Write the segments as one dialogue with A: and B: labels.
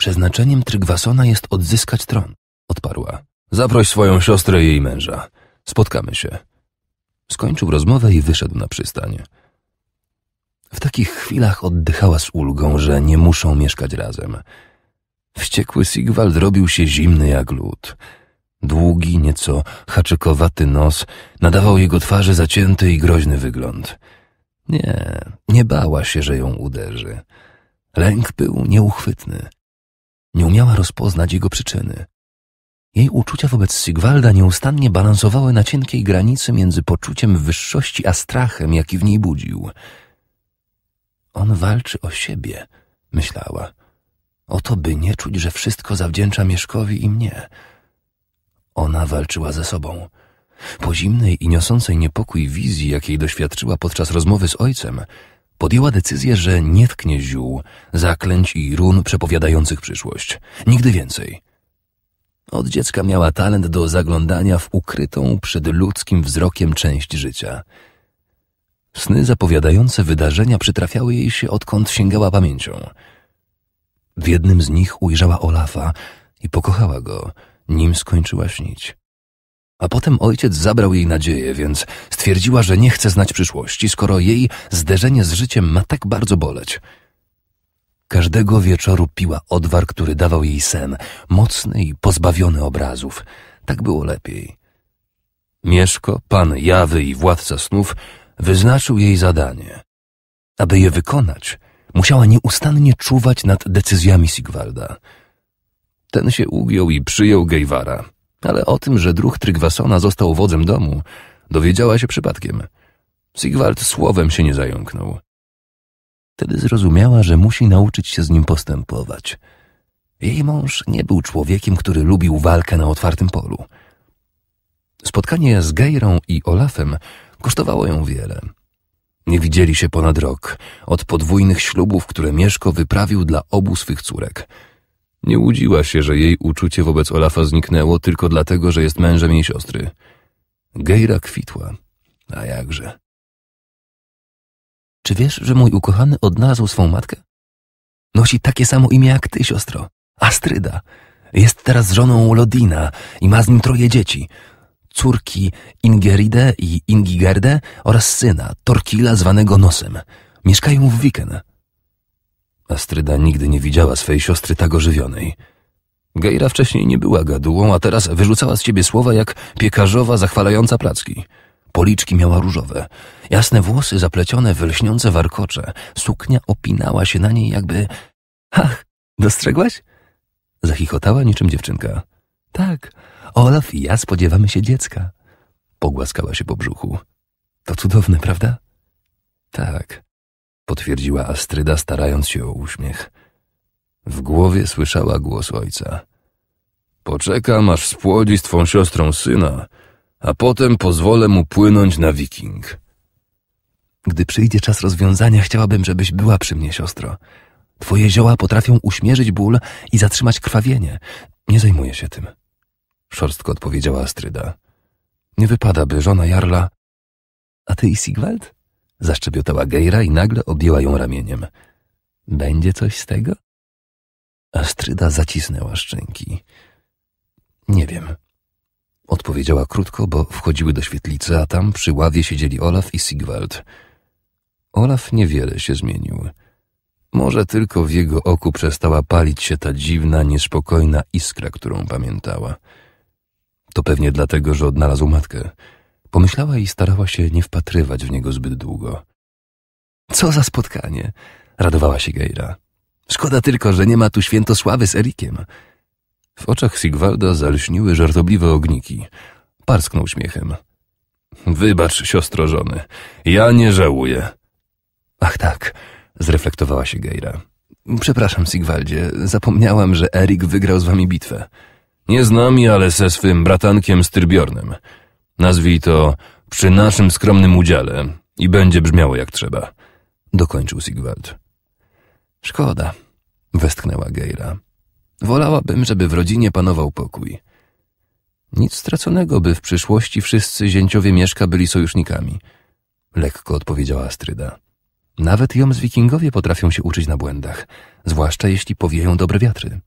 A: Przeznaczeniem Trygwasona jest odzyskać tron, odparła. Zaproś swoją siostrę i jej męża. Spotkamy się. Skończył rozmowę i wyszedł na przystanie. W takich chwilach oddychała z ulgą, że nie muszą mieszkać razem. Wściekły Sigwald robił się zimny jak lód. Długi, nieco haczykowaty nos nadawał jego twarzy zacięty i groźny wygląd. Nie, nie bała się, że ją uderzy. Lęk był nieuchwytny. Nie umiała rozpoznać jego przyczyny. Jej uczucia wobec Sigwalda nieustannie balansowały na cienkiej granicy między poczuciem wyższości a strachem, jaki w niej budził. On walczy o siebie, myślała. O to, by nie czuć, że wszystko zawdzięcza Mieszkowi i mnie. Ona walczyła ze sobą. Po zimnej i niosącej niepokój wizji, jakiej doświadczyła podczas rozmowy z ojcem, Podjęła decyzję, że nie tknie ziół, zaklęć i run przepowiadających przyszłość. Nigdy więcej. Od dziecka miała talent do zaglądania w ukrytą przed ludzkim wzrokiem część życia. Sny zapowiadające wydarzenia przytrafiały jej się, odkąd sięgała pamięcią. W jednym z nich ujrzała Olafa i pokochała go, nim skończyła śnić. A potem ojciec zabrał jej nadzieję, więc stwierdziła, że nie chce znać przyszłości, skoro jej zderzenie z życiem ma tak bardzo boleć. Każdego wieczoru piła odwar, który dawał jej sen, mocny i pozbawiony obrazów. Tak było lepiej. Mieszko, pan Jawy i władca snów wyznaczył jej zadanie. Aby je wykonać, musiała nieustannie czuwać nad decyzjami Sigwalda. Ten się ugiął i przyjął Gejwara ale o tym, że druh Trygwasona został wodzem domu, dowiedziała się przypadkiem. Sigwald słowem się nie zająknął. Wtedy zrozumiała, że musi nauczyć się z nim postępować. Jej mąż nie był człowiekiem, który lubił walkę na otwartym polu. Spotkanie z Geirą i Olafem kosztowało ją wiele. Nie widzieli się ponad rok, od podwójnych ślubów, które Mieszko wyprawił dla obu swych córek – nie łudziła się, że jej uczucie wobec Olafa zniknęło tylko dlatego, że jest mężem jej siostry. Gejra kwitła. A jakże? Czy wiesz, że mój ukochany odnalazł swą matkę? Nosi takie samo imię jak ty, siostro. Astryda. Jest teraz żoną Lodina i ma z nim troje dzieci. Córki Ingeride i Ingigerde oraz syna, Torkila zwanego Nosem. Mieszkają w Wiken. Astryda nigdy nie widziała swej siostry tak ożywionej. Gejra wcześniej nie była gadułą, a teraz wyrzucała z siebie słowa jak piekarzowa zachwalająca placki. Policzki miała różowe, jasne włosy zaplecione w lśniące warkocze, suknia opinała się na niej jakby... Ach, dostrzegłaś? Zachichotała niczym dziewczynka. Tak, Olaf i ja spodziewamy się dziecka. Pogłaskała się po brzuchu. To cudowne, prawda? Tak potwierdziła Astryda, starając się o uśmiech. W głowie słyszała głos ojca. Poczekam, aż spłodzi z twą siostrą syna, a potem pozwolę mu płynąć na wiking. Gdy przyjdzie czas rozwiązania, chciałabym, żebyś była przy mnie, siostro. Twoje zioła potrafią uśmierzyć ból i zatrzymać krwawienie. Nie zajmuję się tym. Szorstko odpowiedziała Astryda. Nie wypada, by żona Jarla... A ty i Sigwald? Zaszczepiotała Gejra i nagle objęła ją ramieniem. Będzie coś z tego? Astryda zacisnęła szczęki. Nie wiem. Odpowiedziała krótko, bo wchodziły do świetlicy, a tam przy ławie siedzieli Olaf i Sigwald. Olaf niewiele się zmienił. Może tylko w jego oku przestała palić się ta dziwna, niespokojna iskra, którą pamiętała. To pewnie dlatego, że odnalazł matkę. Pomyślała i starała się nie wpatrywać w niego zbyt długo. Co za spotkanie! Radowała się Geira. Szkoda tylko, że nie ma tu świętosławy z Erikiem. W oczach Sigwalda zalśniły żartobliwe ogniki. Parsknął śmiechem. Wybacz, siostro żony. Ja nie żałuję. Ach tak, zreflektowała się Geira. Przepraszam, Sigwaldzie, zapomniałam, że Erik wygrał z wami bitwę. Nie z nami, ale ze swym bratankiem Styrbjornem. Nazwij to przy naszym skromnym udziale i będzie brzmiało jak trzeba. Dokończył Sigwald. Szkoda, westchnęła Geira. Wolałabym, żeby w rodzinie panował pokój. Nic straconego, by w przyszłości wszyscy zięciowie Mieszka byli sojusznikami. Lekko odpowiedziała Astryda. Nawet ją z wikingowie potrafią się uczyć na błędach, zwłaszcza jeśli powieją dobre wiatry.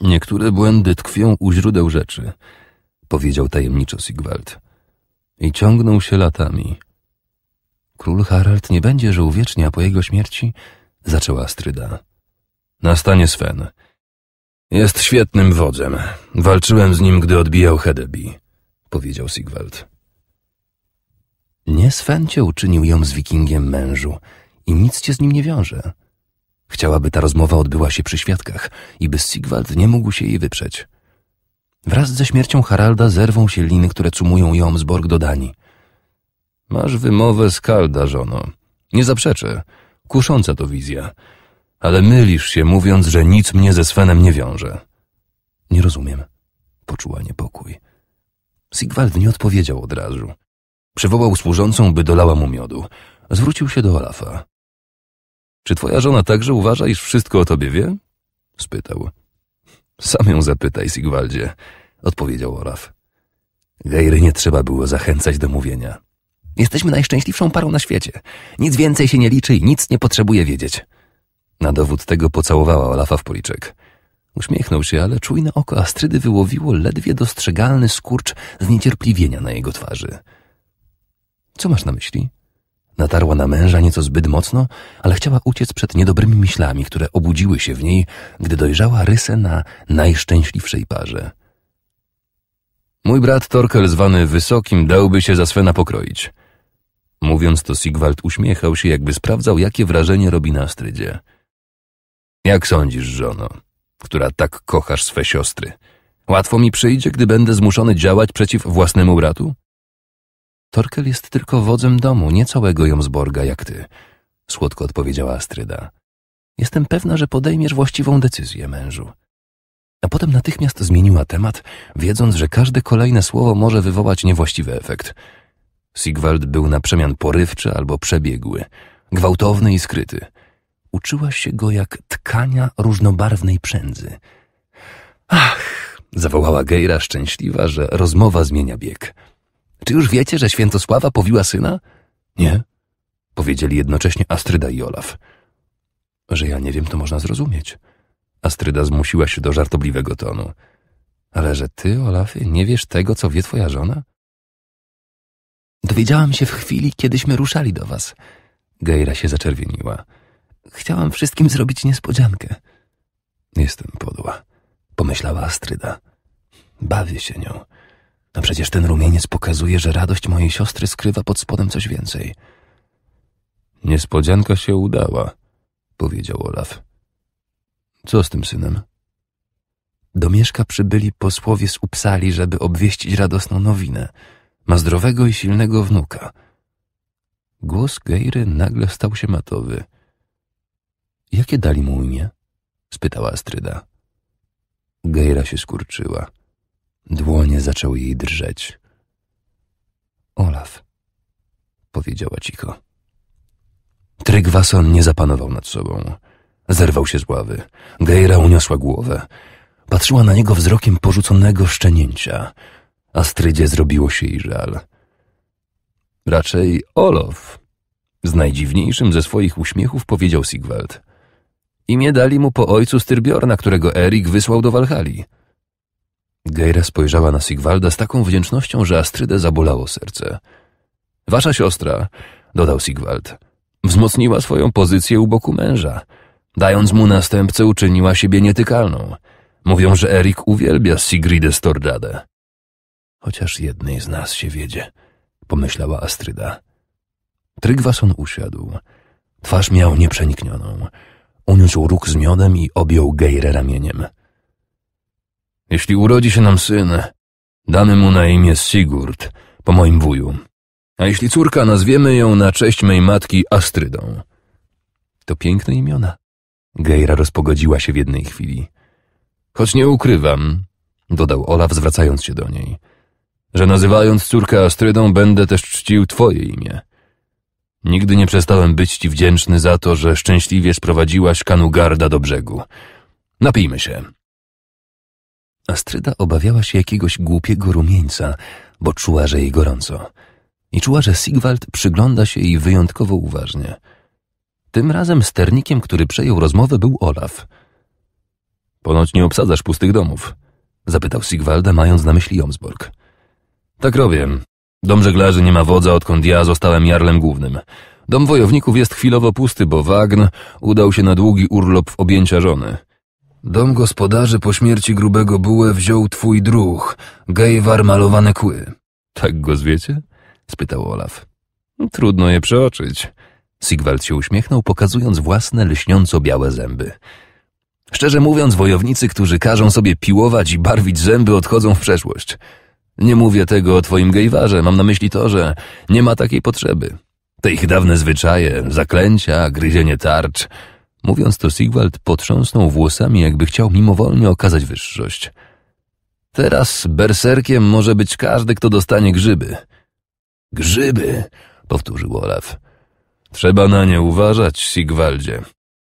A: Niektóre błędy tkwią u źródeł rzeczy – powiedział tajemniczo Sigwald. I ciągnął się latami. Król Harald nie będzie żył wiecznie, a po jego śmierci zaczęła Astryda. Nastanie Sven. Jest świetnym wodzem. Walczyłem z nim, gdy odbijał Hedebi, powiedział Sigwald. Nie Sven cię uczynił ją z wikingiem mężu i nic cię z nim nie wiąże. Chciałaby ta rozmowa odbyła się przy świadkach i by Sigwald nie mógł się jej wyprzeć. Wraz ze śmiercią Haralda zerwą się liny, które cumują ją z Borg do Danii. Masz wymowę skalda, żono. Nie zaprzeczę. Kusząca to wizja. Ale mylisz się, mówiąc, że nic mnie ze Svenem nie wiąże. Nie rozumiem. Poczuła niepokój. Sigwald nie odpowiedział od razu. Przywołał służącą, by dolała mu miodu. Zwrócił się do Olafa. Czy twoja żona także uważa, iż wszystko o tobie wie? spytał. Sam ją zapytaj, Sigwaldzie, odpowiedział Olaf. Gejry nie trzeba było zachęcać do mówienia. Jesteśmy najszczęśliwszą parą na świecie. Nic więcej się nie liczy i nic nie potrzebuje wiedzieć. Na dowód tego pocałowała Olafa w policzek. Uśmiechnął się, ale czujne oko Astrydy wyłowiło ledwie dostrzegalny skurcz zniecierpliwienia na jego twarzy. Co masz na myśli? Natarła na męża nieco zbyt mocno, ale chciała uciec przed niedobrymi myślami, które obudziły się w niej, gdy dojrzała rysę na najszczęśliwszej parze. Mój brat Torkel, zwany Wysokim, dałby się za Svena pokroić. Mówiąc to, Sigwald uśmiechał się, jakby sprawdzał, jakie wrażenie robi na Astrydzie. Jak sądzisz, żono, która tak kochasz swe siostry? Łatwo mi przyjdzie, gdy będę zmuszony działać przeciw własnemu bratu? Torkel jest tylko wodzem domu, nie całego Jomsborga jak ty, słodko odpowiedziała Astryda. Jestem pewna, że podejmiesz właściwą decyzję, mężu. A potem natychmiast zmieniła temat, wiedząc, że każde kolejne słowo może wywołać niewłaściwy efekt. Sigwald był na przemian porywczy albo przebiegły, gwałtowny i skryty. Uczyła się go jak tkania różnobarwnej przędzy. Ach, zawołała Geira szczęśliwa, że rozmowa zmienia bieg. Czy już wiecie, że Świętosława powiła syna? Nie, powiedzieli jednocześnie Astryda i Olaf. Że ja nie wiem, to można zrozumieć. Astryda zmusiła się do żartobliwego tonu. Ale że ty, Olafie, nie wiesz tego, co wie twoja żona? Dowiedziałam się w chwili, kiedyśmy ruszali do was. Gejra się zaczerwieniła. Chciałam wszystkim zrobić niespodziankę. Jestem podła, pomyślała Astryda. Bawię się nią. A no przecież ten rumieniec pokazuje, że radość mojej siostry skrywa pod spodem coś więcej. Niespodzianka się udała, powiedział Olaf. Co z tym synem? Do mieszka przybyli posłowie z Upsali, żeby obwieścić radosną nowinę. Ma zdrowego i silnego wnuka. Głos Gejry nagle stał się matowy. Jakie dali mu imię? spytała Astryda. Gejra się skurczyła. Dłonie zaczęły jej drżeć. Olaf, powiedziała cicho. Trygwason nie zapanował nad sobą. Zerwał się z ławy. Gejra uniosła głowę. Patrzyła na niego wzrokiem porzuconego szczenięcia. Astrydzie zrobiło się jej żal. Raczej Olof, z najdziwniejszym ze swoich uśmiechów powiedział Sigwald. Imię dali mu po ojcu Styrbiorna, którego Erik wysłał do Walhali. Geira spojrzała na Sigwalda z taką wdzięcznością, że Astrydę zabolało serce. Wasza siostra, dodał Sigwald, wzmocniła swoją pozycję u boku męża. Dając mu następcę, uczyniła siebie nietykalną. Mówią, że Erik uwielbia Sigridę Stordadę. Chociaż jednej z nas się wiedzie, pomyślała Astryda. Trygwason usiadł. Twarz miał nieprzeniknioną. Uniósł róg z miodem i objął Geirę ramieniem. Jeśli urodzi się nam syn, damy mu na imię Sigurd, po moim wuju. A jeśli córka, nazwiemy ją na cześć mej matki Astrydą. To piękne imiona. Gejra rozpogodziła się w jednej chwili. Choć nie ukrywam, dodał Olaf, zwracając się do niej, że nazywając córkę Astrydą będę też czcił twoje imię. Nigdy nie przestałem być ci wdzięczny za to, że szczęśliwie sprowadziłaś kanugarda do brzegu. Napijmy się. Astryda obawiała się jakiegoś głupiego rumieńca, bo czuła, że jej gorąco. I czuła, że Sigwald przygląda się jej wyjątkowo uważnie. Tym razem sternikiem, który przejął rozmowę, był Olaf. Ponoć nie obsadzasz pustych domów, zapytał Sigwalda, mając na myśli Jomsborg. Tak robię. Dom żeglarzy nie ma wodza, odkąd ja zostałem jarlem głównym. Dom wojowników jest chwilowo pusty, bo Wagn udał się na długi urlop w objęcia żony – Dom gospodarzy po śmierci grubego bułę wziął twój druh, gejwar malowane kły. Tak go zwiecie? spytał Olaf. Trudno je przeoczyć. Sigwald się uśmiechnął, pokazując własne lśniąco-białe zęby. Szczerze mówiąc, wojownicy, którzy każą sobie piłować i barwić zęby, odchodzą w przeszłość. Nie mówię tego o twoim gejwarze, mam na myśli to, że nie ma takiej potrzeby. Te ich dawne zwyczaje, zaklęcia, gryzienie tarcz Mówiąc to, Sigwald potrząsnął włosami, jakby chciał mimowolnie okazać wyższość. Teraz berserkiem może być każdy, kto dostanie grzyby. Grzyby, powtórzył Olaf. Trzeba na nie uważać, Sigwaldzie.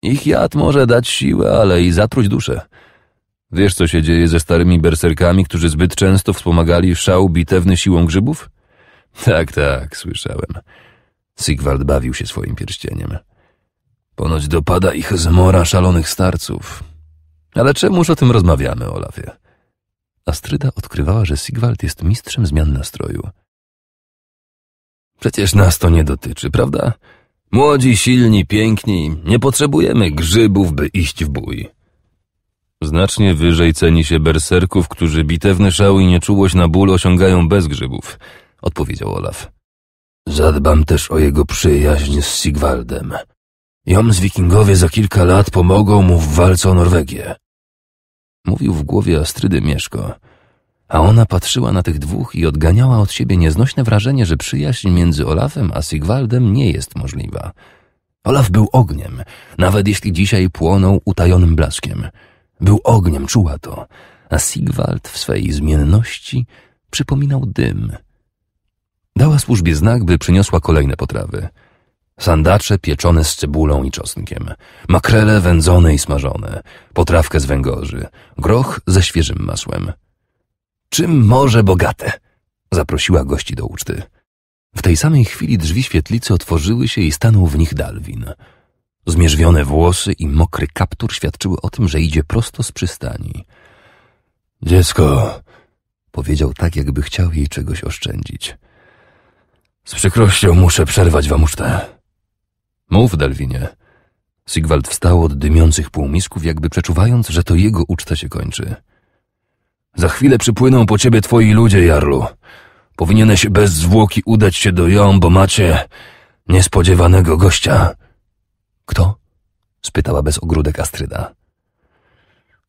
A: Ich jad może dać siłę, ale i zatruć duszę. Wiesz, co się dzieje ze starymi berserkami, którzy zbyt często wspomagali szał bitewny siłą grzybów? Tak, tak, słyszałem. Sigwald bawił się swoim pierścieniem. Ponoć dopada ich zmora szalonych starców. Ale czemuż o tym rozmawiamy, Olafie? Astryda odkrywała, że Sigwald jest mistrzem zmian nastroju. Przecież nas to nie dotyczy, prawda? Młodzi, silni, piękni, nie potrzebujemy grzybów, by iść w bój. Znacznie wyżej ceni się berserków, którzy bitewny szał i nieczułość na ból osiągają bez grzybów, odpowiedział Olaf. Zadbam też o jego przyjaźń z Sigwaldem. Joms wikingowie za kilka lat pomogą mu w walce o Norwegię. Mówił w głowie Astrydy Mieszko, a ona patrzyła na tych dwóch i odganiała od siebie nieznośne wrażenie, że przyjaźń między Olafem a Sigwaldem nie jest możliwa. Olaf był ogniem, nawet jeśli dzisiaj płonął utajonym blaskiem. Był ogniem, czuła to, a Sigwald w swej zmienności przypominał dym. Dała służbie znak, by przyniosła kolejne potrawy – sandacze pieczone z cebulą i czosnkiem, makrele wędzone i smażone, potrawkę z węgorzy, groch ze świeżym masłem. Czym może bogate? Zaprosiła gości do uczty. W tej samej chwili drzwi świetlicy otworzyły się i stanął w nich Dalwin. Zmierzwione włosy i mokry kaptur świadczyły o tym, że idzie prosto z przystani. Dziecko, powiedział tak, jakby chciał jej czegoś oszczędzić. Z przykrością muszę przerwać wam ucztę. Mów, Delwinie. Sigwald wstał od dymiących półmisków, jakby przeczuwając, że to jego uczta się kończy. Za chwilę przypłyną po ciebie twoi ludzie, Jarlu. Powinieneś bez zwłoki udać się do ją, bo macie niespodziewanego gościa. Kto? spytała bez ogródek Astryda.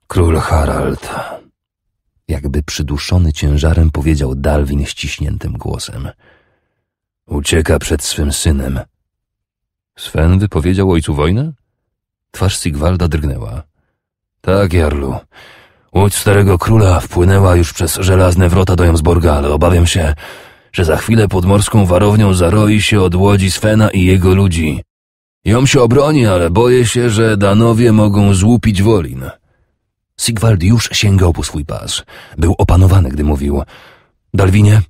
A: Król Harald. Jakby przyduszony ciężarem powiedział Dalwin ściśniętym głosem. Ucieka przed swym synem, Sven wypowiedział ojcu wojnę? Twarz Sigwalda drgnęła. Tak, Jarlu. Łódź starego króla wpłynęła już przez żelazne wrota do Jomsborga, ale obawiam się, że za chwilę pod morską warownią zaroi się od łodzi Svena i jego ludzi. Jom się obroni, ale boję się, że Danowie mogą złupić Wolin. Sigwald już sięgał po swój pas. Był opanowany, gdy mówił Dalwinie,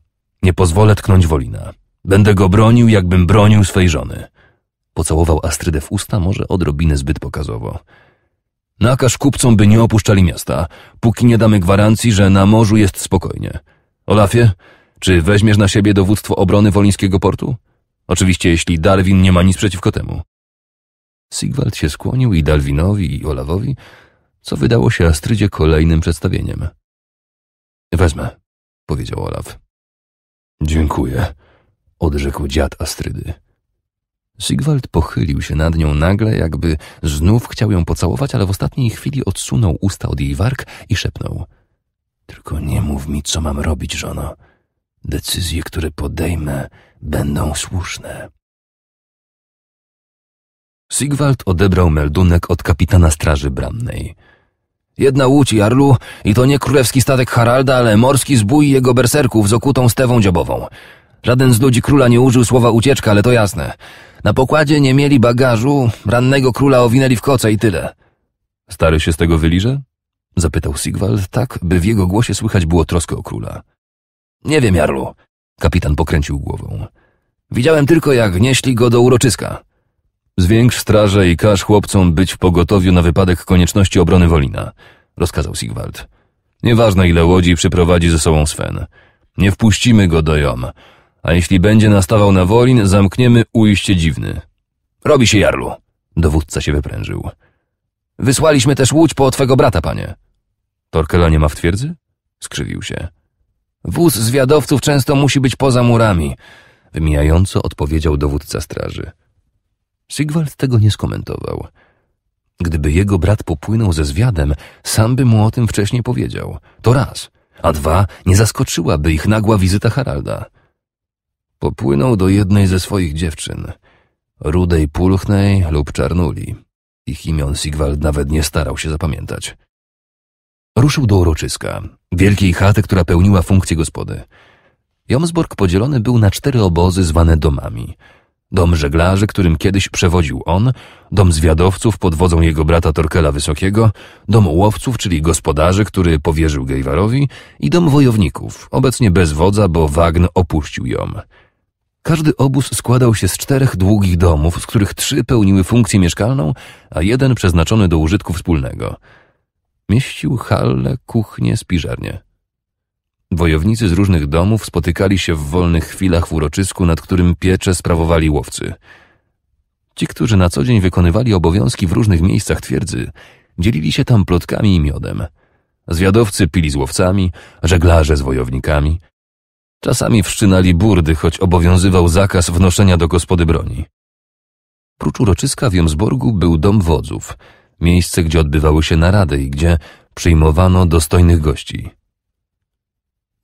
A: nie pozwolę tknąć Wolina. Będę go bronił, jakbym bronił swej żony. Pocałował Astrydę w usta, może odrobinę zbyt pokazowo. Nakaż kupcom, by nie opuszczali miasta, póki nie damy gwarancji, że na morzu jest spokojnie. Olafie, czy weźmiesz na siebie dowództwo obrony Wolińskiego portu? Oczywiście, jeśli Darwin nie ma nic przeciwko temu. Sigwald się skłonił i Darwinowi i Olawowi, co wydało się Astrydzie kolejnym przedstawieniem. Wezmę, powiedział Olaf. Dziękuję, odrzekł dziad Astrydy. Sigwald pochylił się nad nią nagle, jakby znów chciał ją pocałować, ale w ostatniej chwili odsunął usta od jej warg i szepnął. Tylko nie mów mi, co mam robić, żono. Decyzje, które podejmę, będą słuszne. Sigwald odebrał meldunek od kapitana straży bramnej. Jedna łódź, Jarlu, i to nie królewski statek Haralda, ale morski zbój jego berserków z okutą stewą dziobową. Żaden z ludzi króla nie użył słowa ucieczka, ale to jasne. Na pokładzie nie mieli bagażu, rannego króla owinęli w koce i tyle. Stary się z tego wyliże? Zapytał Sigwald tak, by w jego głosie słychać było troskę o króla. Nie wiem, Jarlu. Kapitan pokręcił głową. Widziałem tylko, jak nieśli go do uroczyska. Zwiększ strażę i każ chłopcom być w pogotowiu na wypadek konieczności obrony Wolina, rozkazał Sigwald. Nieważne ile łodzi przyprowadzi ze sobą Sven. Nie wpuścimy go do Jom a jeśli będzie nastawał na Wolin, zamkniemy ujście dziwny. Robi się Jarlu. Dowódca się wyprężył. Wysłaliśmy też łódź po twego brata, panie. Torkela nie ma w twierdzy? Skrzywił się. Wóz zwiadowców często musi być poza murami, wymijająco odpowiedział dowódca straży. Sigwald tego nie skomentował. Gdyby jego brat popłynął ze zwiadem, sam by mu o tym wcześniej powiedział. To raz. A dwa, nie zaskoczyłaby ich nagła wizyta Haralda. Popłynął do jednej ze swoich dziewczyn, rudej pulchnej lub czarnuli. Ich imion Sigwald nawet nie starał się zapamiętać. Ruszył do uroczyska, wielkiej chaty, która pełniła funkcję gospody. Jomsborg podzielony był na cztery obozy zwane domami. Dom żeglarzy, którym kiedyś przewodził on, dom zwiadowców pod wodzą jego brata Torkela Wysokiego, dom łowców, czyli gospodarzy, który powierzył Gejwarowi i dom wojowników, obecnie bez wodza, bo Wagn opuścił ją. Każdy obóz składał się z czterech długich domów, z których trzy pełniły funkcję mieszkalną, a jeden przeznaczony do użytku wspólnego. Mieścił hallę, kuchnię, spiżarnię. Wojownicy z różnych domów spotykali się w wolnych chwilach w uroczysku, nad którym piecze sprawowali łowcy. Ci, którzy na co dzień wykonywali obowiązki w różnych miejscach twierdzy, dzielili się tam plotkami i miodem. Zwiadowcy pili z łowcami, żeglarze z wojownikami – Czasami wszczynali burdy, choć obowiązywał zakaz wnoszenia do gospody broni. Prócz uroczyska w Jomsborgu był dom wodzów, miejsce, gdzie odbywały się narady i gdzie przyjmowano dostojnych gości.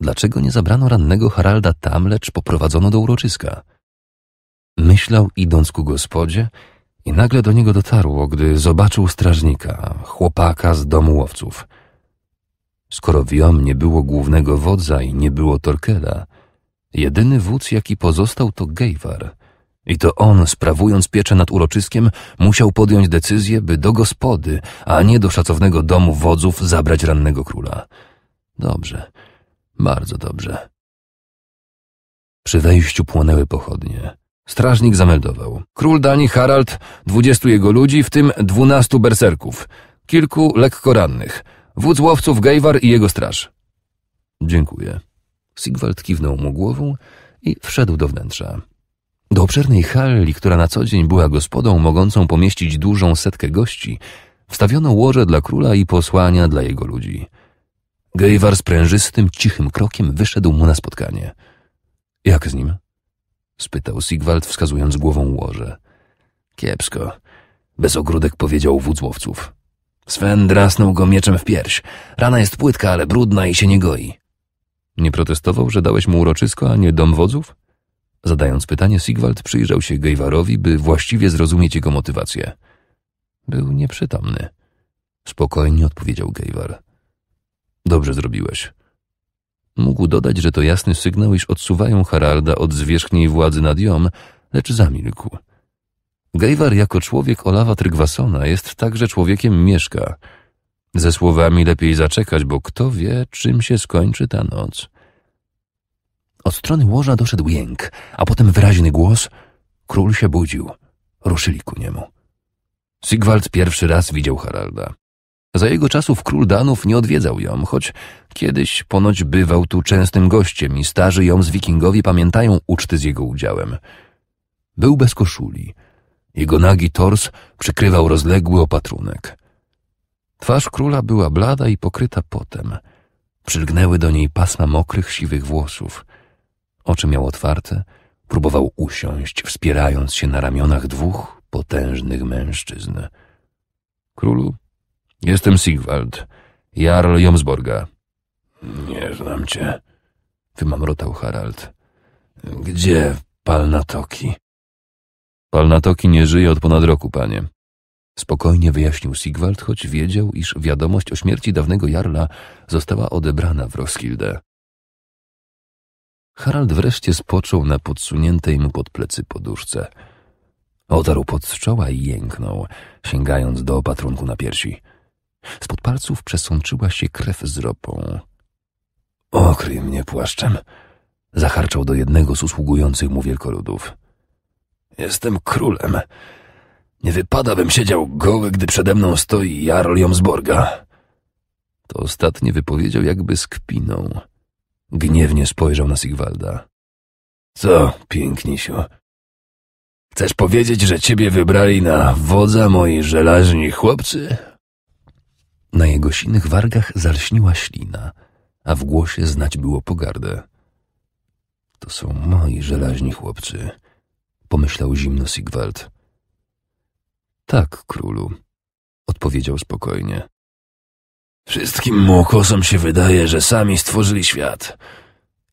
A: Dlaczego nie zabrano rannego Haralda tam, lecz poprowadzono do uroczyska? Myślał, idąc ku gospodzie, i nagle do niego dotarło, gdy zobaczył strażnika, chłopaka z domu łowców – Skoro w Jom nie było głównego wodza i nie było Torkela, jedyny wódz, jaki pozostał, to Gejwar. I to on, sprawując pieczę nad uroczyskiem, musiał podjąć decyzję, by do gospody, a nie do szacownego domu wodzów zabrać rannego króla. Dobrze, bardzo dobrze. Przy wejściu płonęły pochodnie. Strażnik zameldował. Król Dani Harald, dwudziestu jego ludzi, w tym dwunastu berserków, kilku lekko rannych – Wódz łowców Gejwar i jego straż. Dziękuję. Sigwald kiwnął mu głową i wszedł do wnętrza. Do obszernej halli, która na co dzień była gospodą mogącą pomieścić dużą setkę gości, wstawiono łoże dla króla i posłania dla jego ludzi. Gejwar sprężystym, cichym krokiem wyszedł mu na spotkanie. Jak z nim? spytał Sigwald, wskazując głową łoże. Kiepsko. Bez ogródek powiedział wódz łowców. Sven drasnął go mieczem w pierś. Rana jest płytka, ale brudna i się nie goi. Nie protestował, że dałeś mu uroczysko, a nie dom wodzów? Zadając pytanie, Sigwald przyjrzał się Gejwarowi, by właściwie zrozumieć jego motywację. Był nieprzytomny. Spokojnie odpowiedział Gejwar. Dobrze zrobiłeś. Mógł dodać, że to jasny sygnał, iż odsuwają Haralda od zwierzchniej władzy nad Jom, lecz zamilkł. Gejwar jako człowiek Olawa Trygwasona jest także człowiekiem Mieszka. Ze słowami lepiej zaczekać, bo kto wie, czym się skończy ta noc. Od strony łoża doszedł jęk, a potem wyraźny głos. Król się budził. Ruszyli ku niemu. Sigwald pierwszy raz widział Haralda. Za jego czasów król Danów nie odwiedzał ją, choć kiedyś ponoć bywał tu częstym gościem i starzy ją z wikingowi pamiętają uczty z jego udziałem. Był bez koszuli – jego nagi tors przykrywał rozległy opatrunek. Twarz króla była blada i pokryta potem. Przylgnęły do niej pasma mokrych, siwych włosów. Oczy miał otwarte, próbował usiąść, wspierając się na ramionach dwóch potężnych mężczyzn. Królu, jestem Sigwald, Jarl Jomsborga. Nie znam cię, wymamrotał Harald. Gdzie palna toki? Palnatoki nie żyje od ponad roku, panie. Spokojnie wyjaśnił Sigwald, choć wiedział, iż wiadomość o śmierci dawnego Jarla została odebrana w Roskilde. Harald wreszcie spoczął na podsuniętej mu pod plecy poduszce. Otarł pod z czoła i jęknął, sięgając do opatrunku na piersi. Spod palców przesączyła się krew z ropą. — Okryj mnie płaszczem! — zacharczał do jednego z usługujących mu wielkoludów. Jestem królem. Nie wypada, bym siedział goły, gdy przede mną stoi Jarl Jomsborga. To ostatnie wypowiedział jakby z kpiną. Gniewnie spojrzał na Sigwalda. Co, pięknisiu? Chcesz powiedzieć, że ciebie wybrali na wodza moi żelaźni chłopcy? Na jego sinych wargach zalśniła ślina, a w głosie znać było pogardę. To są moi żelaźni chłopcy pomyślał zimno Sigwald. Tak, królu, odpowiedział spokojnie. Wszystkim młokosom się wydaje, że sami stworzyli świat.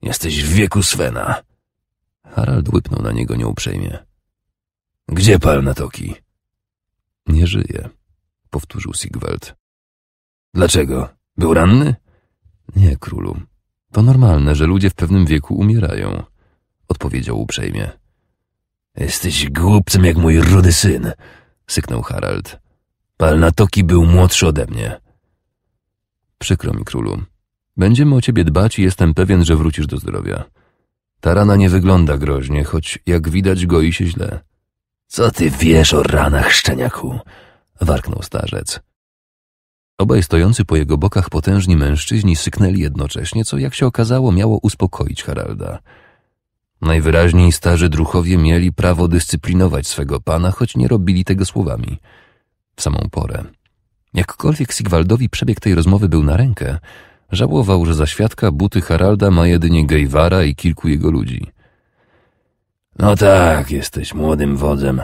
A: Jesteś w wieku Svena. Harald łypnął na niego nieuprzejmie. Gdzie toki? Nie żyje, powtórzył Sigwald. Dlaczego? Był ranny? Nie, królu. To normalne, że ludzie w pewnym wieku umierają, odpowiedział uprzejmie. Jesteś głupcem jak mój rudy syn, syknął Harald. Palnatoki był młodszy ode mnie. Przykro mi, królu. Będziemy o ciebie dbać i jestem pewien, że wrócisz do zdrowia. Ta rana nie wygląda groźnie, choć jak widać goi się źle. Co ty wiesz o ranach, szczeniaku? warknął starzec. Obaj stojący po jego bokach potężni mężczyźni syknęli jednocześnie, co jak się okazało miało uspokoić Haralda. Najwyraźniej starzy druchowie mieli prawo dyscyplinować swego pana, choć nie robili tego słowami. W samą porę. Jakkolwiek Sigwaldowi przebieg tej rozmowy był na rękę, żałował, że za świadka buty Haralda ma jedynie Gejwara i kilku jego ludzi. No tak, jesteś młodym wodzem,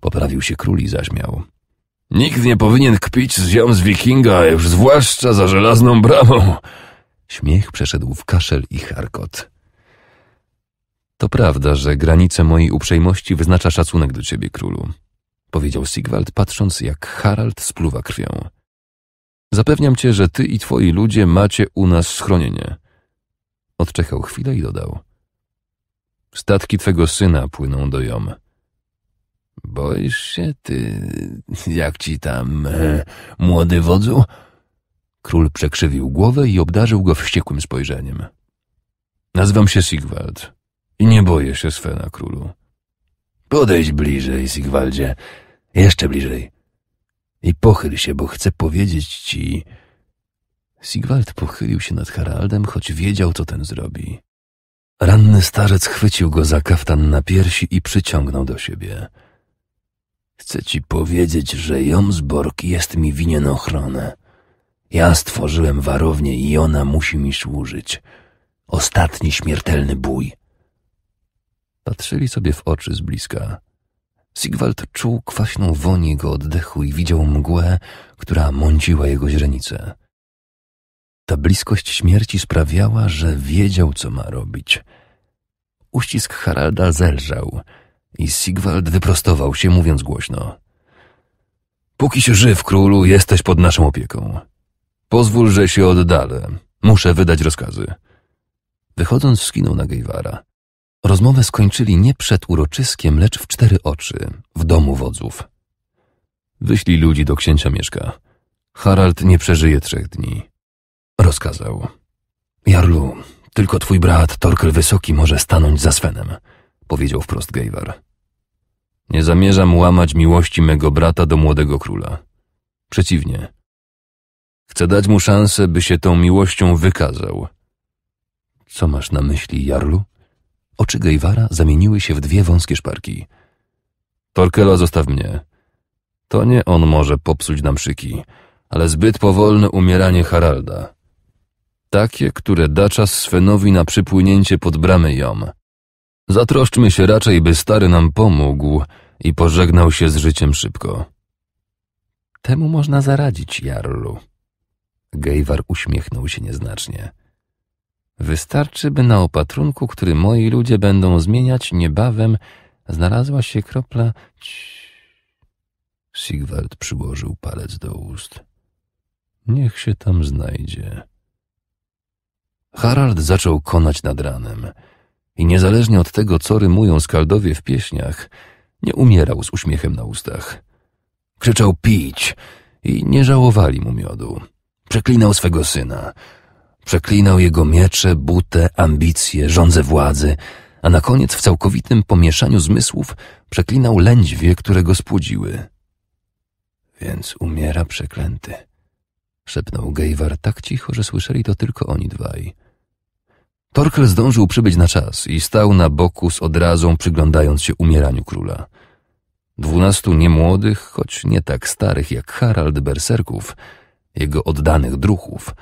A: poprawił się król i zaśmiał. Nikt nie powinien kpić z ziom z wikinga, już zwłaszcza za żelazną bramą. Śmiech przeszedł w kaszel i charkot. To prawda, że granice mojej uprzejmości wyznacza szacunek do ciebie, królu, powiedział Sigwald, patrząc jak Harald spluwa krwią. Zapewniam cię, że ty i twoi ludzie macie u nas schronienie. Odczekał chwilę i dodał. Statki twego syna płyną do Jom. Boisz się ty, jak ci tam, e, młody wodzu? Król przekrzywił głowę i obdarzył go wściekłym spojrzeniem. Nazywam się Sigwald. I nie boję się Svena, królu. Podejdź bliżej, Sigwaldzie. Jeszcze bliżej. I pochyl się, bo chcę powiedzieć ci... Sigwald pochylił się nad Haraldem, choć wiedział, co ten zrobi. Ranny starzec chwycił go za kaftan na piersi i przyciągnął do siebie. Chcę ci powiedzieć, że Jomsborg jest mi winien ochronę. Ja stworzyłem warownię i ona musi mi służyć. Ostatni śmiertelny bój. Patrzyli sobie w oczy z bliska. Sigwald czuł kwaśną woń jego oddechu i widział mgłę, która mąciła jego źrenice. Ta bliskość śmierci sprawiała, że wiedział, co ma robić. Uścisk Haralda zelżał i Sigwald wyprostował się, mówiąc głośno. Póki się żyw, królu, jesteś pod naszą opieką. Pozwól, że się oddalę. Muszę wydać rozkazy. Wychodząc, skinął na Gejwara. Rozmowę skończyli nie przed uroczyskiem, lecz w cztery oczy, w domu wodzów. Wyślij ludzi do księcia Mieszka. Harald nie przeżyje trzech dni. Rozkazał. Jarlu, tylko twój brat Torkel Wysoki może stanąć za Svenem, powiedział wprost Gejwar. Nie zamierzam łamać miłości mego brata do młodego króla. Przeciwnie. Chcę dać mu szansę, by się tą miłością wykazał. Co masz na myśli, Jarlu? Oczy Gejwara zamieniły się w dwie wąskie szparki. Torkela zostaw mnie. To nie on może popsuć nam szyki, ale zbyt powolne umieranie Haralda. Takie, które da czas Svenowi na przypłynięcie pod bramy Jom. Zatroszczmy się raczej, by stary nam pomógł i pożegnał się z życiem szybko. Temu można zaradzić, Jarlu. Gejwar uśmiechnął się nieznacznie. Wystarczy, by na opatrunku, który moi ludzie będą zmieniać niebawem, znalazła się kropla... Cii. Sigwald przyłożył palec do ust. Niech się tam znajdzie. Harald zaczął konać nad ranem i niezależnie od tego, co rymują skaldowie w pieśniach, nie umierał z uśmiechem na ustach. Krzyczał pić i nie żałowali mu miodu. Przeklinał swego syna, Przeklinał jego miecze, butę, ambicje, rządzę władzy, a na koniec w całkowitym pomieszaniu zmysłów przeklinał lędźwie, które go spłudziły. Więc umiera przeklęty, szepnął Gejwar tak cicho, że słyszeli to tylko oni dwaj. Torkel zdążył przybyć na czas i stał na boku z odrazą, przyglądając się umieraniu króla. Dwunastu niemłodych, choć nie tak starych jak Harald Berserków, jego oddanych druchów –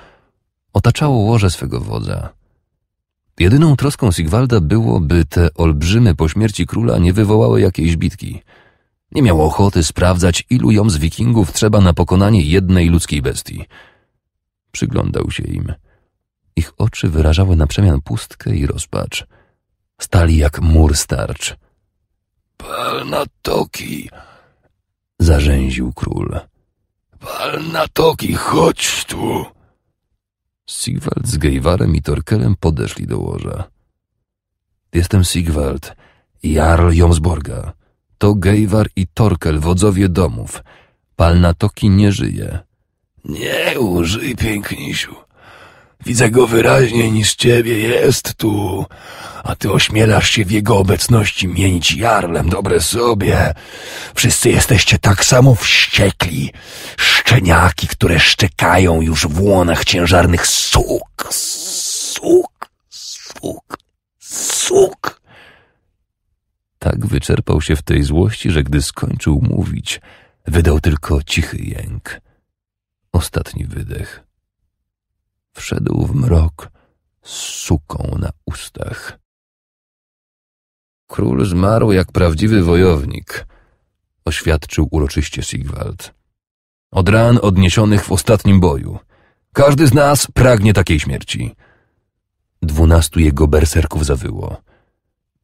A: otaczało łoże swego wodza. Jedyną troską Sigwalda było, by te olbrzymy po śmierci króla nie wywołały jakiejś bitki. Nie miał ochoty sprawdzać, ilu ją z wikingów trzeba na pokonanie jednej ludzkiej bestii. Przyglądał się im. Ich oczy wyrażały na przemian pustkę i rozpacz. Stali jak mur starcz. Pal na toki! zarzęził król. Pal na toki, chodź tu! Sigwald z Gejwarem i Torkelem podeszli do łoża. Jestem Sigwald, Jarl Jomsborga. To Gejwar i Torkel, wodzowie domów. Palnatoki nie żyje. Nie użyj, pięknisiu. Widzę go wyraźniej niż ciebie, jest tu. A ty ośmielasz się w jego obecności mienić jarlem, dobre sobie. Wszyscy jesteście tak samo wściekli. Szczeniaki, które szczekają już w łonach ciężarnych suk, suk, suk, suk. Tak wyczerpał się w tej złości, że gdy skończył mówić, wydał tylko cichy jęk. Ostatni wydech wszedł w mrok z suką na ustach. Król zmarł jak prawdziwy wojownik, oświadczył uroczyście Sigwald. Od ran odniesionych w ostatnim boju. Każdy z nas pragnie takiej śmierci. Dwunastu jego berserków zawyło.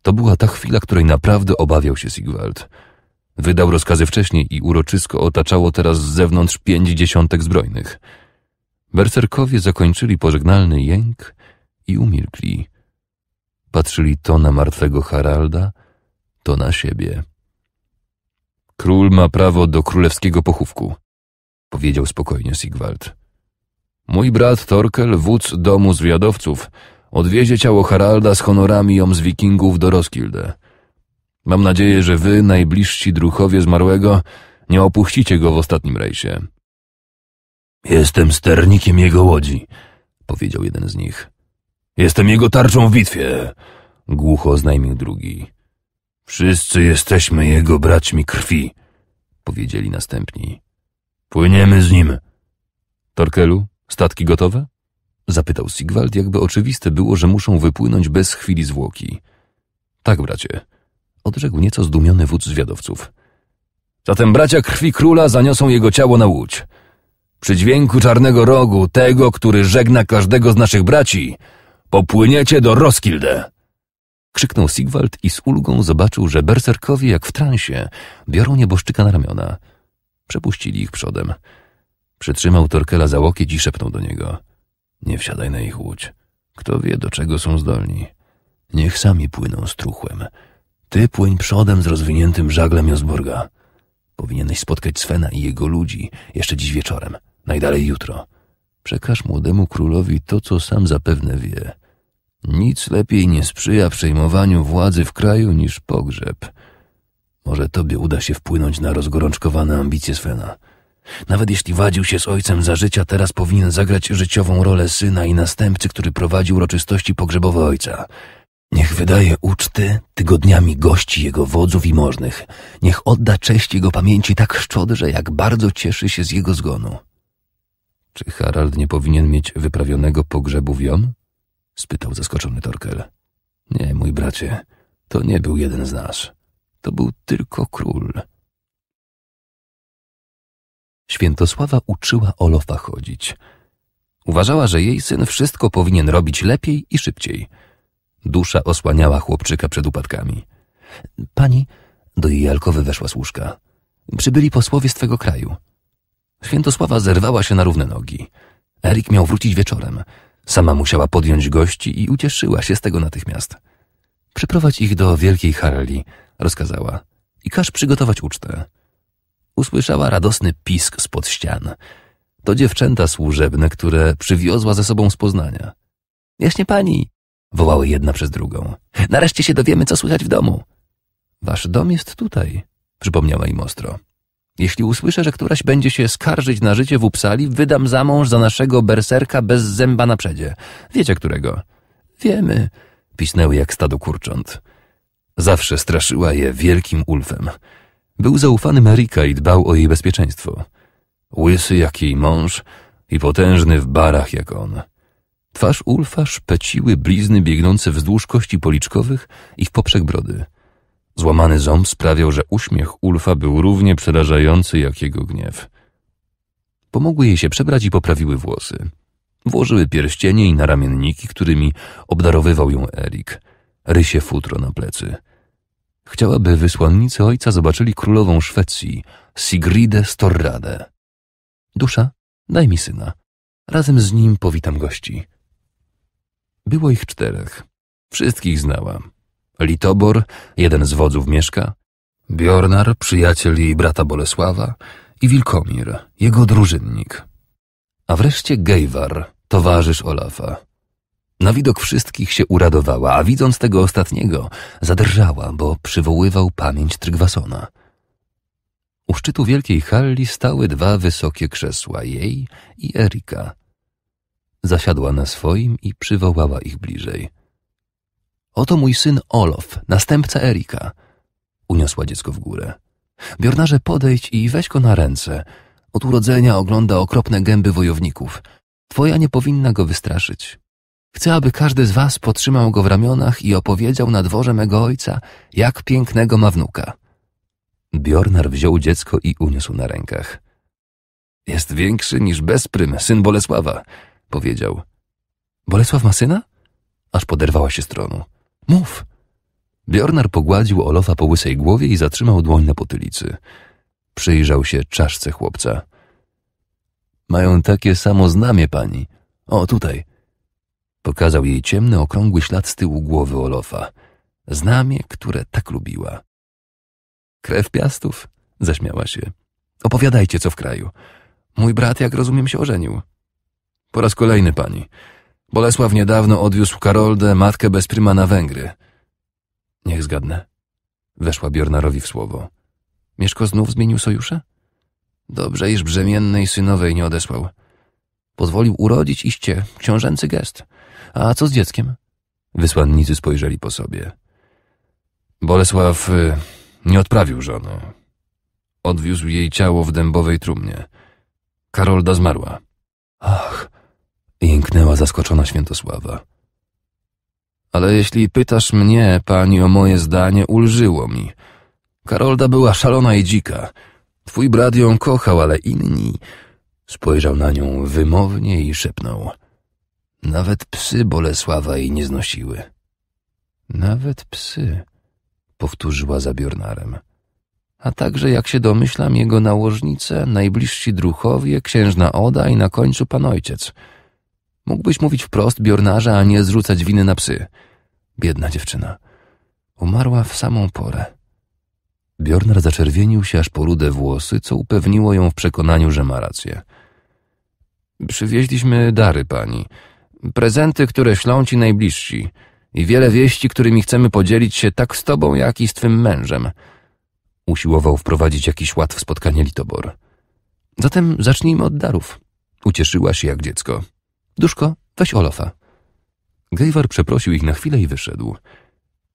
A: To była ta chwila, której naprawdę obawiał się Sigwald. Wydał rozkazy wcześniej i uroczysko otaczało teraz z zewnątrz pięć dziesiątek zbrojnych – Berserkowie zakończyli pożegnalny jęk i umilkli. Patrzyli to na martwego Haralda, to na siebie. Król ma prawo do królewskiego pochówku, powiedział spokojnie Sigwald. Mój brat Torkel, wódz domu zwiadowców, odwiezie ciało Haralda z honorami ją z wikingów do Roskilde. Mam nadzieję, że wy, najbliżsi druchowie zmarłego, nie opuścicie go w ostatnim rejsie. Jestem sternikiem jego łodzi, powiedział jeden z nich. Jestem jego tarczą w bitwie, głucho oznajmił drugi. Wszyscy jesteśmy jego braćmi krwi, powiedzieli następni. Płyniemy z nim. Torkelu, statki gotowe? Zapytał Sigwald, jakby oczywiste było, że muszą wypłynąć bez chwili zwłoki. Tak, bracie, odrzekł nieco zdumiony wódz zwiadowców. Zatem bracia krwi króla zaniosą jego ciało na łódź. Przy dźwięku czarnego rogu, tego, który żegna każdego z naszych braci, popłyniecie do Roskilde! Krzyknął Sigwald i z ulgą zobaczył, że berserkowie jak w transie biorą nieboszczyka na ramiona. Przepuścili ich przodem. Przytrzymał Torkela za łokieć i szepnął do niego. Nie wsiadaj na ich łódź. Kto wie, do czego są zdolni. Niech sami płyną z truchłem. Ty płyń przodem z rozwiniętym żaglem Josborga. Powinieneś spotkać Svena i jego ludzi jeszcze dziś wieczorem, najdalej jutro. Przekaż młodemu królowi to, co sam zapewne wie. Nic lepiej nie sprzyja przejmowaniu władzy w kraju niż pogrzeb. Może tobie uda się wpłynąć na rozgorączkowane ambicje Svena. Nawet jeśli wadził się z ojcem za życia, teraz powinien zagrać życiową rolę syna i następcy, który prowadzi uroczystości pogrzebowe ojca. Niech wydaje uczty tygodniami gości jego wodzów i możnych. Niech odda cześć jego pamięci tak szczodrze, jak bardzo cieszy się z jego zgonu. Czy Harald nie powinien mieć wyprawionego pogrzebu wion? spytał zaskoczony Torkel. Nie, mój bracie, to nie był jeden z nas. To był tylko król. Świętosława uczyła Olofa chodzić. Uważała, że jej syn wszystko powinien robić lepiej i szybciej – Dusza osłaniała chłopczyka przed upadkami. Pani, do jej alkowy weszła służka. Przybyli posłowie z twego kraju. Świętosława zerwała się na równe nogi. Erik miał wrócić wieczorem. Sama musiała podjąć gości i ucieszyła się z tego natychmiast. Przyprowadź ich do wielkiej Harli, rozkazała, i każ przygotować ucztę. Usłyszała radosny pisk spod ścian. To dziewczęta służebne, które przywiozła ze sobą z Poznania. Jaśnie pani, wołały jedna przez drugą. Nareszcie się dowiemy, co słychać w domu. Wasz dom jest tutaj, przypomniała im ostro. Jeśli usłyszę, że któraś będzie się skarżyć na życie w Upsali, wydam za mąż za naszego berserka bez zęba na przedzie. Wiecie którego? Wiemy, pisnęły jak stado kurcząt. Zawsze straszyła je wielkim ulfem. Był zaufany Marika i dbał o jej bezpieczeństwo. Łysy jak jej mąż i potężny w barach jak on. Twarz Ulfa szpeciły blizny biegnące wzdłuż kości policzkowych i w poprzek brody. Złamany ząb sprawiał, że uśmiech Ulfa był równie przerażający jak jego gniew. Pomogły jej się przebrać i poprawiły włosy. Włożyły pierścienie i naramienniki, którymi obdarowywał ją Erik. Rysie futro na plecy. Chciałaby wysłannicy ojca zobaczyli królową Szwecji, Sigridę Storradę. Dusza, daj mi syna. Razem z nim powitam gości. Było ich czterech. Wszystkich znała. Litobor, jeden z wodzów Mieszka, Bjornar, przyjaciel jej brata Bolesława i Wilkomir, jego drużynnik. A wreszcie Gejwar, towarzysz Olafa. Na widok wszystkich się uradowała, a widząc tego ostatniego, zadrżała, bo przywoływał pamięć Trygwasona. U szczytu wielkiej halli stały dwa wysokie krzesła, jej i Erika – Zasiadła na swoim i przywołała ich bliżej. Oto mój syn Olof, następca Erika. Uniosła dziecko w górę. Biornarze, podejdź i weź go na ręce. Od urodzenia ogląda okropne gęby wojowników. Twoja nie powinna go wystraszyć. Chcę, aby każdy z was potrzymał go w ramionach i opowiedział na dworze mego ojca, jak pięknego ma wnuka. Bjornar wziął dziecko i uniósł na rękach. Jest większy niż Besprym, syn Bolesława powiedział. Bolesław Masyna? Aż poderwała się stronu. Mów! Bjornar pogładził Olofa po łysej głowie i zatrzymał dłoń na potylicy. Przyjrzał się czaszce chłopca. Mają takie samo znamie pani. O, tutaj. Pokazał jej ciemny, okrągły ślad z tyłu głowy Olofa. Znamie, które tak lubiła. Krew piastów? Zaśmiała się. Opowiadajcie, co w kraju. Mój brat, jak rozumiem, się ożenił. Po raz kolejny pani. Bolesław niedawno odwiózł Karoldę, matkę bez pryma na Węgry. Niech zgadnę. Weszła Bjornarowi w słowo. Mieszko znów zmienił sojusze? Dobrze, iż brzemiennej synowej nie odesłał. Pozwolił urodzić iście książęcy gest. A co z dzieckiem? Wysłannicy spojrzeli po sobie. Bolesław y, nie odprawił żony. Odwiózł jej ciało w dębowej trumnie. Karolda zmarła. Ach, jęknęła zaskoczona Świętosława. Ale jeśli pytasz mnie, pani, o moje zdanie, ulżyło mi. Karolda była szalona i dzika. Twój brat ją kochał, ale inni... Spojrzał na nią wymownie i szepnął. Nawet psy Bolesława jej nie znosiły. Nawet psy, powtórzyła za Biornarem. A także, jak się domyślam, jego nałożnice, najbliżsi druchowie, księżna Oda i na końcu pan ojciec — Mógłbyś mówić wprost biornarza, a nie zrzucać winy na psy. Biedna dziewczyna. Umarła w samą porę. Biornar zaczerwienił się aż po rude włosy, co upewniło ją w przekonaniu, że ma rację. Przywieźliśmy dary pani, prezenty, które ślą ci najbliżsi i wiele wieści, którymi chcemy podzielić się tak z tobą, jak i z twym mężem. Usiłował wprowadzić jakiś ład w spotkanie Litobor. Zatem zacznijmy od darów. Ucieszyła się jak dziecko. Duszko, weź Olofa. Gejwar przeprosił ich na chwilę i wyszedł.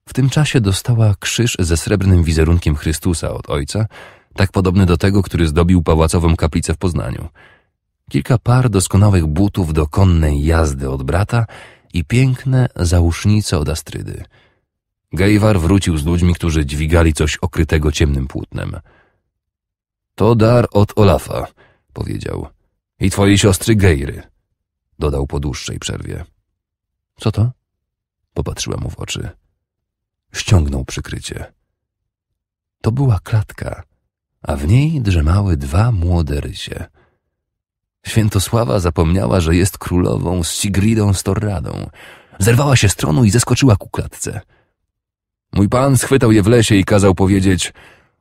A: W tym czasie dostała krzyż ze srebrnym wizerunkiem Chrystusa od ojca, tak podobny do tego, który zdobił pałacową kaplicę w Poznaniu. Kilka par doskonałych butów do konnej jazdy od brata i piękne zausznice od Astrydy. Gejwar wrócił z ludźmi, którzy dźwigali coś okrytego ciemnym płótnem. To dar od Olafa, powiedział. I twojej siostry Gejry dodał po dłuższej przerwie. Co to? Popatrzyła mu w oczy. Ściągnął przykrycie. To była klatka, a w niej drzemały dwa młode rysie. Świętosława zapomniała, że jest królową z Sigridą Storradą. Zerwała się z tronu i zeskoczyła ku klatce. Mój pan schwytał je w lesie i kazał powiedzieć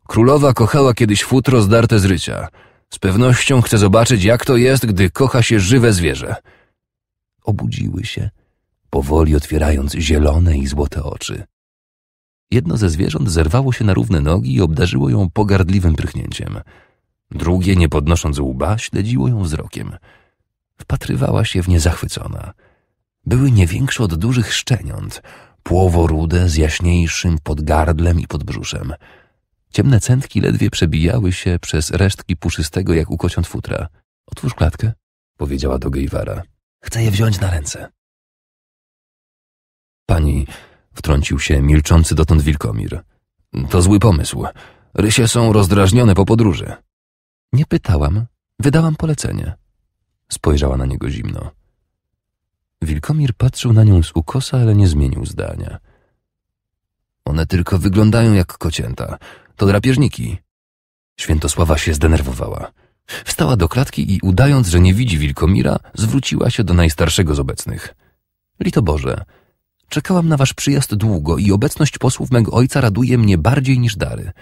A: Królowa kochała kiedyś futro zdarte z rycia. Z pewnością chce zobaczyć, jak to jest, gdy kocha się żywe zwierzę obudziły się, powoli otwierając zielone i złote oczy. Jedno ze zwierząt zerwało się na równe nogi i obdarzyło ją pogardliwym prychnięciem. Drugie, nie podnosząc łba, śledziło ją wzrokiem. Wpatrywała się w nie zachwycona. Były nie większe od dużych szczeniąt, płoworude z jaśniejszym podgardlem i podbrzuszem. Ciemne centki ledwie przebijały się przez resztki puszystego jak ukociąt futra. Otwórz klatkę, powiedziała do Gejwara. Chcę je wziąć na ręce. Pani, wtrącił się milczący dotąd Wilkomir. To zły pomysł. Rysie są rozdrażnione po podróży. Nie pytałam. Wydałam polecenie. Spojrzała na niego zimno. Wilkomir patrzył na nią z ukosa, ale nie zmienił zdania. One tylko wyglądają jak kocięta. To drapieżniki. Świętosława się zdenerwowała. Wstała do klatki i udając, że nie widzi Wilkomira, zwróciła się do najstarszego z obecnych. Lito Boże, czekałam na wasz przyjazd długo i obecność posłów mego ojca raduje mnie bardziej niż dary –